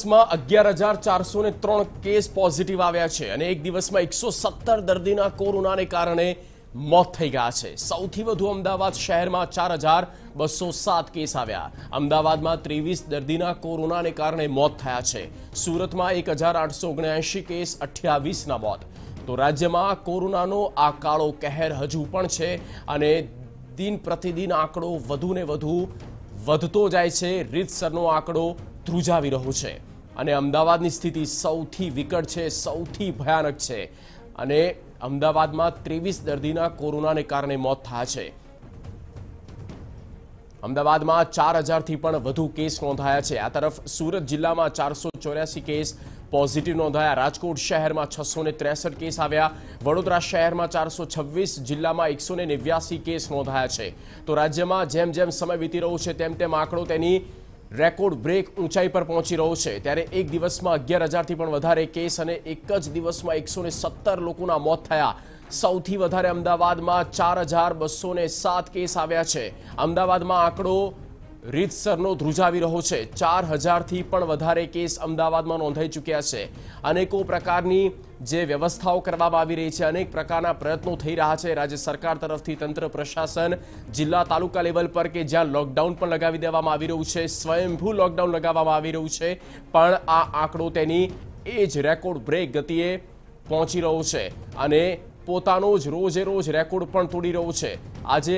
દિવસમાં અગિયાર ને સત્તર દર્દીના કારણે મોત થઈ ગયા છે સૌથી વધુ અમદાવાદ શહેરમાં ચાર હજાર બસો સાત કેસ આવ્યા અમદાવાદમાં ત્રેવીસ દર્દીના કોરોનાને કારણે મોત થયા છે સુરતમાં એક હજાર આઠસો ઓગણએંશી કેસ અઠ્યાવીસના મોત તો રાજ્યમાં કોરોનાનો આ કાળો કહેર હજુ પણ છે અને દિન પ્રતિદિન આંકડો વધુ ને વધુ વધતો જાય છે રીતસરનો આંકડો ધ્રુજાવી રહ્યું છે અને અમદાવાદની સ્થિતિ સૌથી વિકટ છે સૌથી ભયાનક છે અને અમદાવાદમાં ત્રેવીસ દર્દીના કોરોનાને કારણે મોત થયા છે અમદાવાદમાં ચાર હજારથી પણ વધુ કેસ નોંધાયા છે આ તરફ સુરત જિલ્લામાં ચારસો ચોર્યાસી કેસ પોઝિટિવ નોંધાયા રાજકોટ શહેરમાં છસો ને ત્રેસઠ કેસ આવ્યા વડોદરા શહેરમાં ચારસો છવ્વીસ જિલ્લામાં એકસો ને નેવ્યાસી કેસ નોંધાયા છે તો રાજ્યમાં જેમ જેમ સમય વીતી રહ્યો છે તેમ તેમ આંકડો તેની રેકોર્ડ બ્રેક ઊંચાઈ પર પહોંચી રહ્યો છે ત્યારે એક દિવસમાં અગિયાર હજારથી પણ વધારે કેસ અને એક જ દિવસમાં એકસો સત્તર લોકોના મોત થયા સૌથી વધારે અમદાવાદમાં ચાર હજાર બસો સાત કેસ આવ્યા છે અમદાવાદમાં આંકડો રીતસરનો ધ્રુજાવી રહ્યો છે ચાર હજારથી પણ વધારે કેસ અમદાવાદમાં નોંધાઈ ચૂક્યા છે અનેકો પ્રકારની જે વ્યવસ્થાઓ કરવામાં આવી રહી છે અનેક પ્રકારના પ્રયત્નો થઈ રહ્યા છે રાજ્ય સરકાર તરફથી તંત્ર પ્રશાસન જિલ્લા તાલુકા લેવલ પર કે જ્યાં લોકડાઉન પણ લગાવી દેવામાં આવી રહ્યું છે સ્વયંભૂ લોકડાઉન લગાવવામાં આવી રહ્યું છે પણ આ આંકડો તેની એ જ રેકોર્ડ બ્રેક ગતિએ પહોંચી રહ્યો છે અને પોતાનો જ રોજે રોજ રેકોર્ડ પણ તોડી રહ્યો છે આજે